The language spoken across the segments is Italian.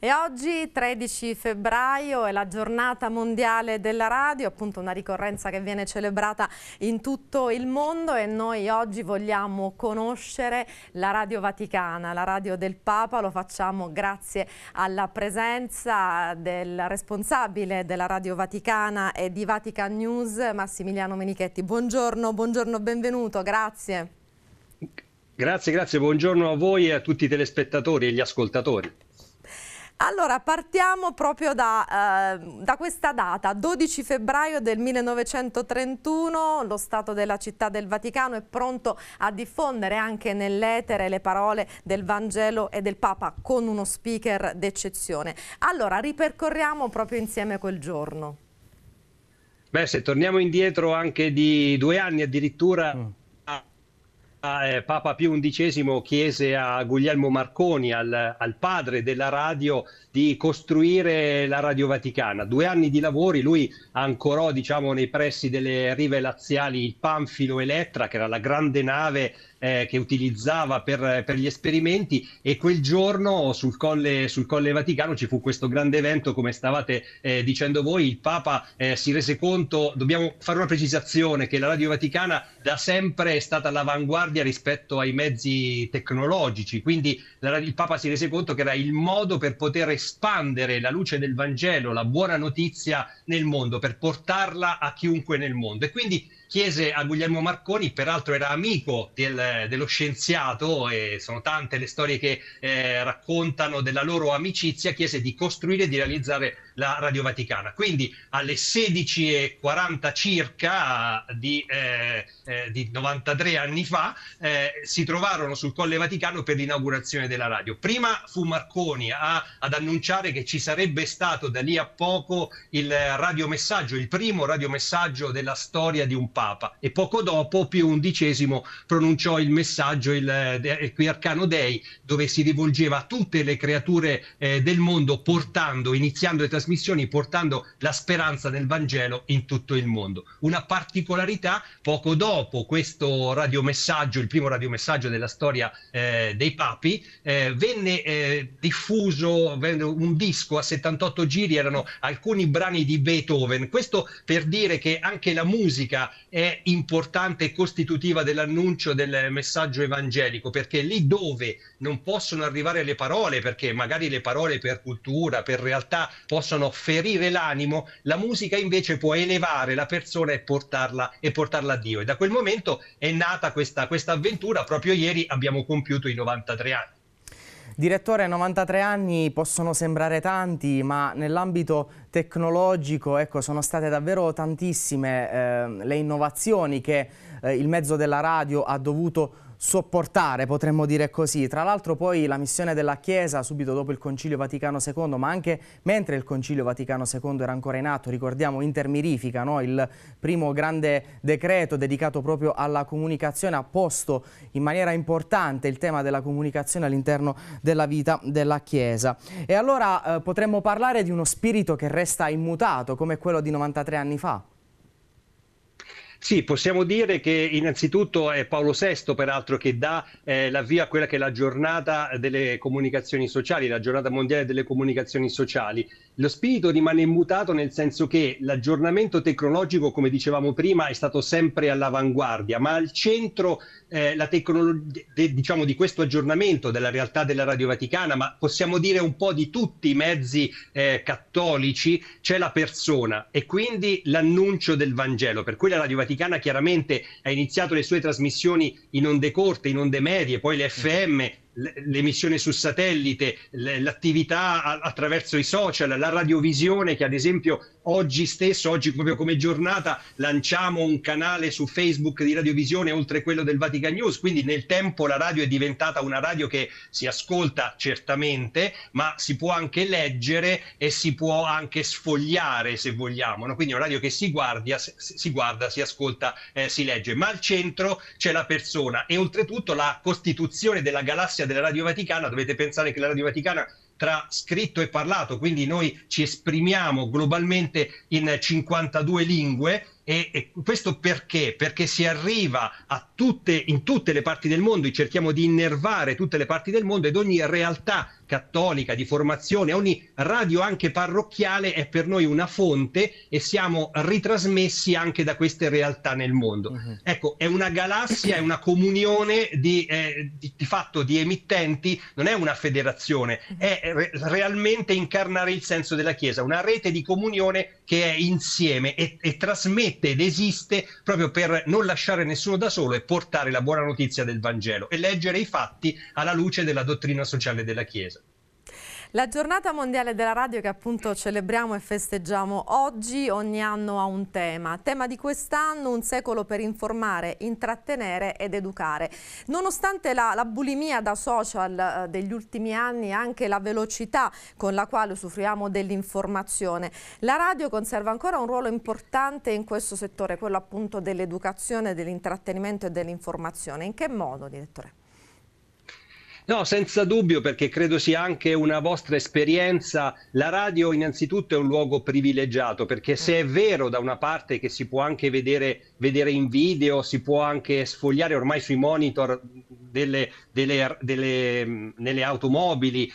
E oggi 13 febbraio è la giornata mondiale della radio, appunto una ricorrenza che viene celebrata in tutto il mondo e noi oggi vogliamo conoscere la Radio Vaticana, la radio del Papa, lo facciamo grazie alla presenza del responsabile della Radio Vaticana e di Vatican News, Massimiliano Menichetti. Buongiorno, buongiorno, benvenuto, grazie. Grazie, grazie, buongiorno a voi e a tutti i telespettatori e gli ascoltatori. Allora, partiamo proprio da, eh, da, questa data, 12 febbraio del 1931, lo Stato della Città del Vaticano è pronto a diffondere anche nell'etere le parole del Vangelo e del Papa con uno speaker d'eccezione. Allora, ripercorriamo proprio insieme quel giorno. Beh, se torniamo indietro anche di due anni addirittura... Mm Ah, eh, Papa Pio XI chiese a Guglielmo Marconi, al, al, padre della radio, di costruire la Radio Vaticana. Due anni di lavori, lui ancorò diciamo, nei pressi delle rive laziali il Panfilo Elettra, che era la grande nave eh, che utilizzava per, per, gli esperimenti e quel giorno sul colle, sul colle, Vaticano ci fu questo grande evento, come stavate eh, dicendo voi, il Papa eh, si rese conto, dobbiamo fare una precisazione, che la Radio Vaticana da sempre è stata all'avanguardia rispetto ai mezzi tecnologici, quindi la, il Papa si rese conto che era il modo per poter espandere la luce del Vangelo, la buona notizia nel mondo, per portarla a chiunque nel mondo. E quindi chiese a Guglielmo Marconi, peraltro era amico del dello scienziato e sono tante le storie che eh, raccontano della loro amicizia, chiese di costruire e di realizzare la Radio Vaticana. Quindi alle 16.40 circa di, eh, eh, di 93 anni fa eh, si trovarono sul Colle Vaticano per l'inaugurazione della radio. Prima fu Marconi a, ad annunciare che ci sarebbe stato da lì a poco il radiomessaggio, il primo radiomessaggio della storia di un Papa e poco dopo Pio XI pronunciò il messaggio il, il Qui Arcano Dei dove si rivolgeva a tutte le creature eh, del mondo portando, iniziando e trasmettendo trasmissioni portando la speranza del Vangelo in tutto il mondo. Una particolarità, poco dopo questo radiomessaggio, il primo radiomessaggio della storia eh, dei papi, eh, venne eh, diffuso venne un disco a 78 giri, erano alcuni brani di Beethoven. Questo per dire che anche la musica è importante e costitutiva dell'annuncio del messaggio evangelico, perché lì dove non possono arrivare le parole, perché magari le parole per cultura, per realtà possono possono ferire l'animo, la musica invece può elevare la persona e portarla, e portarla a Dio. E da quel momento è nata questa, questa avventura, proprio ieri abbiamo compiuto i 93 anni. Direttore, 93 anni possono sembrare tanti, ma nell'ambito tecnologico ecco, sono state davvero tantissime eh, le innovazioni che eh, il mezzo della radio ha dovuto sopportare, potremmo dire così. Tra l'altro poi la missione della Chiesa subito dopo il Concilio Vaticano II, ma anche mentre il Concilio Vaticano II era ancora in atto, ricordiamo Intermirifica, no? il primo grande decreto dedicato proprio alla comunicazione, ha posto in maniera importante il tema della comunicazione all'interno della vita della Chiesa. E allora eh, potremmo parlare di uno spirito che resta immutato, come quello di 93 anni fa? Sì, possiamo dire che innanzitutto è Paolo VI peraltro che dà eh, l'avvio a quella che è la giornata delle comunicazioni sociali, la giornata mondiale delle comunicazioni sociali lo spirito rimane immutato nel senso che l'aggiornamento tecnologico, come dicevamo prima, è stato sempre all'avanguardia, ma al centro eh, la tecnologia, diciamo, di questo aggiornamento della realtà della Radio Vaticana, ma possiamo dire un po' di tutti i mezzi eh, cattolici, c'è la persona e quindi l'annuncio del Vangelo. Per cui la Radio Vaticana chiaramente ha iniziato le sue trasmissioni in onde corte, in onde medie, poi le FM, mm-hmm l'emissione su satellite, l'attività attraverso i social, la radiovisione che ad esempio oggi stesso, oggi proprio come giornata, lanciamo un canale su Facebook di radiovisione oltre quello del Vatican News, quindi nel tempo la radio è diventata una radio che si ascolta certamente, ma si può anche leggere e si può anche sfogliare se vogliamo, no? quindi è una radio che si, guardia, si guarda, si ascolta, eh, si legge, ma al centro c'è la persona e oltretutto la costituzione della galassia della Radio Vaticana, dovete pensare che la Radio Vaticana tra scritto e parlato, quindi noi ci esprimiamo globalmente in 52 lingue e, e questo perché? Perché si arriva a tutte, in tutte le parti del mondo, cerchiamo di innervare tutte le parti del mondo ed ogni realtà cattolica, di formazione, ogni radio anche parrocchiale è per noi una fonte e siamo ritrasmessi anche da queste realtà nel mondo. Uh-huh. Ecco, è una galassia, è una comunione di, eh, di, di, fatto di emittenti, non è una federazione, mhm. è re- realmente incarnare il senso della Chiesa, una rete di comunione che è insieme e, e trasmette ed esiste proprio per non lasciare nessuno da solo e portare la buona notizia del Vangelo e leggere i fatti alla luce della dottrina sociale della Chiesa. La giornata mondiale della radio che appunto celebriamo e festeggiamo oggi ogni anno ha un tema. Tema di quest'anno, un secolo per informare, intrattenere ed educare. Nonostante la, la bulimia da social eh, degli ultimi anni e anche la velocità con la quale usufruiamo dell'informazione, la radio conserva ancora un ruolo importante in questo settore, quello appunto dell'educazione, dell'intrattenimento e dell'informazione. In che modo, direttore? No, senza dubbio, perché credo sia anche una vostra esperienza. La radio innanzitutto è un luogo privilegiato, perché se è vero da una parte che si può anche vedere, vedere in video, si può anche sfogliare ormai sui monitor delle, delle, delle, nelle automobili,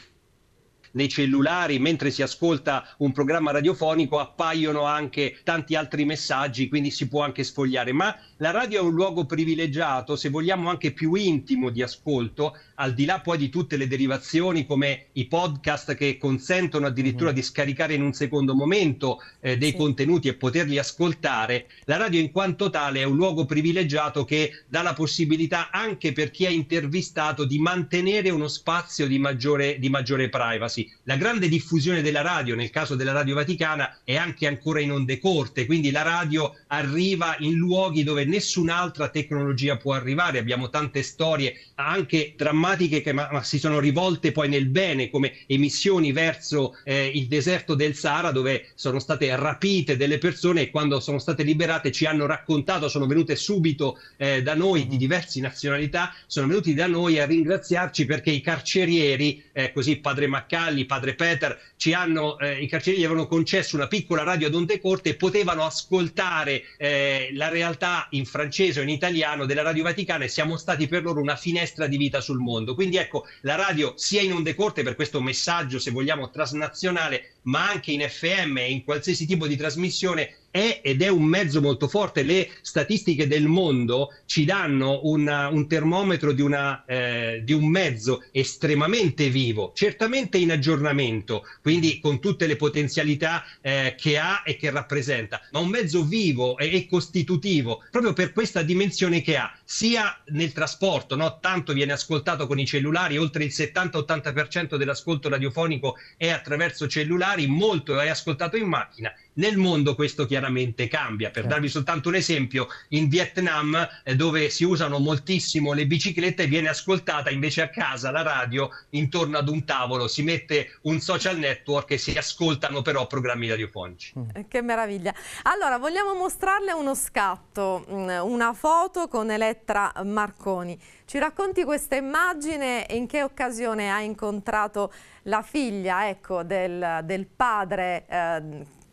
nei cellulari, mentre si ascolta un programma radiofonico appaiono anche tanti altri messaggi, quindi si può anche sfogliare. Ma la radio è un luogo privilegiato, se vogliamo anche più intimo di ascolto, al di là poi di tutte le derivazioni come i podcast che consentono addirittura mm-hmm. di scaricare in un secondo momento eh, dei sì. contenuti e poterli ascoltare, la radio in quanto tale è un luogo privilegiato che dà la possibilità anche per chi è intervistato di mantenere uno spazio di maggiore, di maggiore privacy. La grande diffusione della radio, nel caso della Radio Vaticana, è anche ancora in onde corte, quindi la radio arriva in luoghi dove nessun'altra tecnologia può arrivare. Abbiamo tante storie anche drammatiche tematiche che ma, ma si sono rivolte poi nel bene, come emissioni verso eh, il deserto del Sahara, dove sono state rapite delle persone e quando sono state liberate ci hanno raccontato, sono venute subito eh, da noi di mm-hmm. diverse nazionalità, sono venuti da noi a ringraziarci perché i carcerieri, eh, così padre Maccalli, padre Peter, ci hanno, eh, i carcerieri avevano concesso una piccola radio ad onde corte e potevano ascoltare eh, la realtà in francese o in italiano della Radio Vaticana e siamo stati per loro una finestra di vita sul mondo mondo. Quindi ecco, la radio sia in onde corte per questo messaggio, se vogliamo, trasnazionale, ma anche in FM e in qualsiasi tipo di trasmissione è ed è un mezzo molto forte. Le statistiche del mondo ci danno una, uh, un termometro di, una, eh, di, un mezzo estremamente vivo, certamente in aggiornamento, quindi con tutte le potenzialità eh, che ha e che rappresenta, ma un mezzo vivo e, e costitutivo proprio per questa dimensione che ha, sia nel trasporto, no? tanto viene ascoltato con i cellulari, oltre il 70-80% dell'ascolto radiofonico è attraverso cellulari, molto è ascoltato in macchina nel mondo questo chiaramente cambia. Per certo. darvi soltanto un esempio, in Vietnam, eh, dove si usano moltissimo le biciclette, viene ascoltata invece a casa la radio intorno ad un tavolo, si mette un social network e si ascoltano però programmi radiofonici. Mm. Eh, che meraviglia. Allora, vogliamo mostrarle uno scatto, mm, una foto con Elettra Marconi. Ci racconti questa immagine e in che occasione ha incontrato la figlia ecco, del, del, padre eh,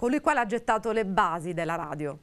colui quale ha gettato le basi della radio.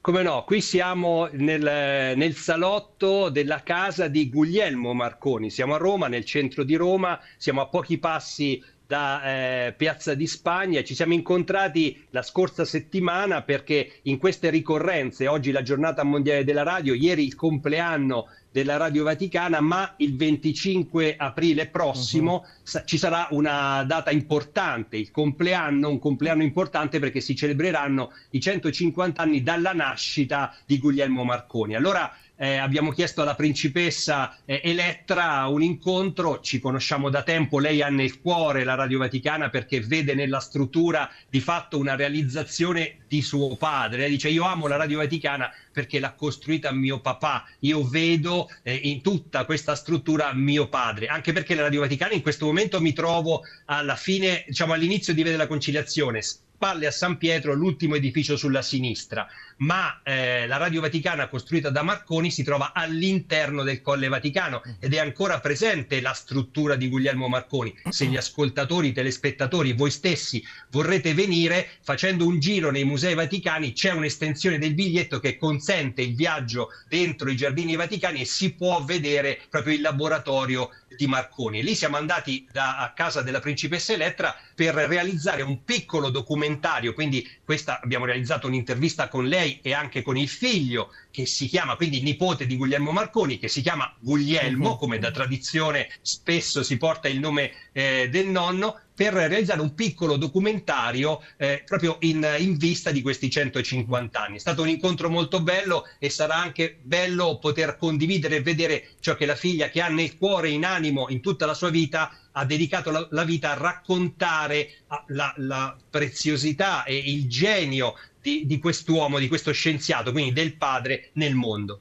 Come no, qui siamo nel, nel, salotto della casa di Guglielmo Marconi, siamo a Roma, nel centro di Roma, siamo a pochi passi da eh, Piazza di Spagna. Ci siamo incontrati la scorsa settimana perché in queste ricorrenze, oggi la giornata mondiale della radio, ieri il compleanno della Radio Vaticana, ma il 25 aprile prossimo uh-huh. sa- ci sarà una data importante, il compleanno, un compleanno importante perché si celebreranno i 150 anni dalla nascita di Guglielmo Marconi. Allora eh, abbiamo chiesto alla principessa eh, Elettra un incontro, ci conosciamo da tempo, lei ha nel cuore la Radio Vaticana perché vede nella struttura di fatto una realizzazione di suo padre, lei dice io amo la Radio Vaticana perché l'ha costruita mio papà, io vedo eh, in tutta questa struttura mio padre, anche perché la Radio Vaticana in questo momento mi trovo alla fine, diciamo all'inizio di Vede la Conciliazione, spalle a San Pietro l'ultimo edificio sulla sinistra, ma eh, la Radio Vaticana costruita da Marconi si trova all'interno del Colle Vaticano ed è ancora presente la struttura di Guglielmo Marconi. Se gli ascoltatori, i telespettatori, voi stessi vorrete venire, facendo un giro nei musei vaticani c'è un'estensione del biglietto che consente il viaggio dentro i giardini vaticani e si può vedere proprio il laboratorio di Marconi. lì siamo andati da, a casa della principessa Elettra per realizzare un piccolo documentario, quindi questa abbiamo realizzato un'intervista con lei e anche con il figlio che si chiama, quindi nipote di Guglielmo Marconi, che si chiama Guglielmo, mhm. come da tradizione spesso si porta il nome eh, del nonno, per realizzare un piccolo documentario eh, proprio in, in, vista di questi 150 anni. È stato un incontro molto bello e sarà anche bello poter condividere e vedere ciò che la figlia che ha nel cuore in animo in tutta la sua vita ha dedicato la, la vita a raccontare la, la, preziosità e il genio di, di quest'uomo, di questo scienziato, quindi del padre nel mondo.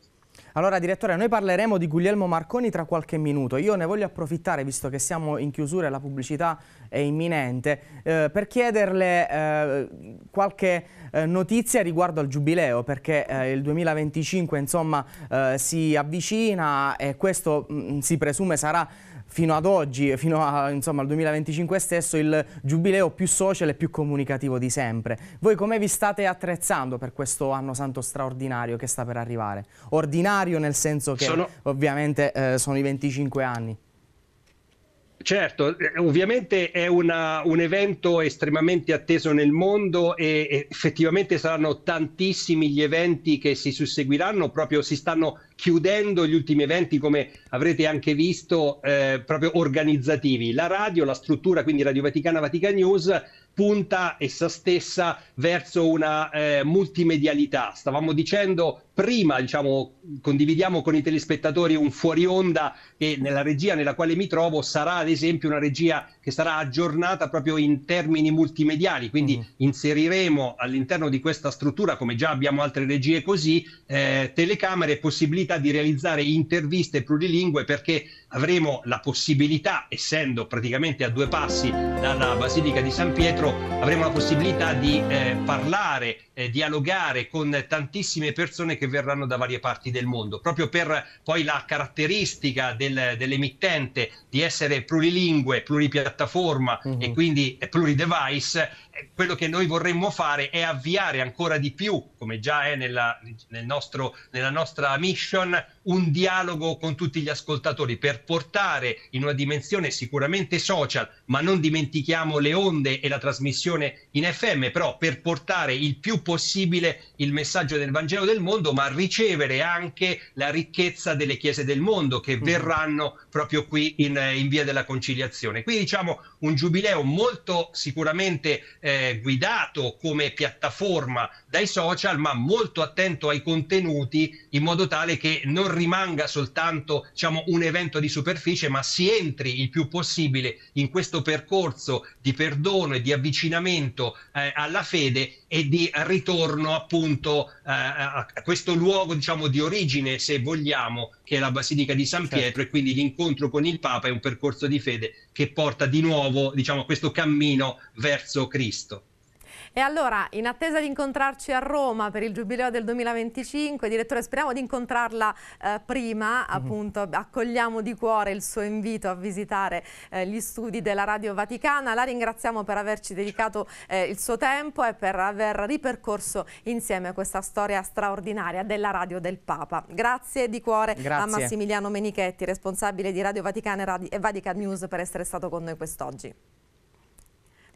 Allora direttore, noi parleremo di Guglielmo Marconi tra qualche minuto. Io ne voglio approfittare, visto che siamo in chiusura e la pubblicità è imminente, eh, per chiederle eh, qualche eh, notizia riguardo al Giubileo, perché eh, il 2025 insomma eh, si avvicina e questo mh, mm, si presume sarà fino ad oggi, fino a, insomma, al 2025 stesso, il giubileo più social e più comunicativo di sempre. Voi come vi state attrezzando per questo anno santo straordinario che sta per arrivare? Ordinario nel senso che sono... ovviamente eh, sono i 25 anni. Certo, eh, ovviamente è una, un evento estremamente atteso nel mondo e effettivamente saranno tantissimi gli eventi che si susseguiranno, proprio si stanno chiudendo gli ultimi eventi come avrete anche visto eh, proprio organizzativi. La radio, la struttura, quindi Radio Vaticana Vatican News punta essa stessa verso una eh, multimedialità. Stavamo dicendo prima diciamo, condividiamo con i telespettatori un fuori onda che nella regia nella quale mi trovo sarà ad esempio una regia che sarà aggiornata proprio in termini multimediali, quindi mm. inseriremo all'interno di questa struttura, come già abbiamo altre regie così, eh, telecamere e possibilità di realizzare interviste plurilingue perché avremo la possibilità, essendo praticamente a due passi dalla Basilica di San Pietro, avremo la possibilità di eh, parlare, eh, dialogare con tantissime persone che che verranno da varie parti del mondo, proprio per poi la caratteristica del, dell'emittente di essere plurilingue, pluripiattaforma mm -hmm. e mhm. quindi pluridevice quello che noi vorremmo fare è avviare ancora di più, come già è nella, nel nostro, nella nostra mission, un dialogo con tutti gli ascoltatori per portare in una dimensione sicuramente social, ma non dimentichiamo le onde e la trasmissione in FM, però per portare il più possibile il messaggio del Vangelo del mondo, ma ricevere anche la ricchezza delle chiese del mondo che mm. verranno proprio qui in, in via della conciliazione. Qui diciamo un giubileo molto sicuramente eh, guidato come piattaforma dai social, ma molto attento ai contenuti in modo tale che non rimanga soltanto diciamo, un evento di superficie, ma si entri il più possibile in questo percorso di perdono e di avvicinamento eh, alla fede e di ritorno appunto eh, a questo luogo diciamo, di origine, se vogliamo, che è la Basilica di San certo. Pietro, e quindi l'incontro con il Papa è un percorso di fede che porta di nuovo diciamo, questo cammino verso Cristo. E allora, in attesa di incontrarci a Roma per il giubileo del 2025, direttore, speriamo di incontrarla eh, prima, mm -hmm. appunto, accogliamo di cuore il suo invito a visitare eh, gli studi della Radio Vaticana. La ringraziamo per averci dedicato eh, il suo tempo e per aver ripercorso insieme questa storia straordinaria della Radio del Papa. Grazie di cuore Grazie. a Massimiliano Menichetti, responsabile di Radio Vaticana e, Radio e Vatican News, per essere stato con noi quest'oggi.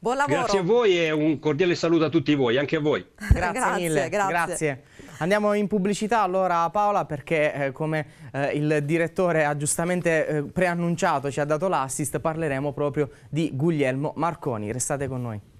Buon lavoro. Grazie a voi e un cordiale saluto a tutti voi, anche a voi. Grazie, grazie mille. Grazie. grazie. Andiamo in pubblicità allora Paola perché eh, come eh, il direttore ha giustamente eh, preannunciato, ci ha dato l'assist, parleremo proprio di Guglielmo Marconi. Restate con noi.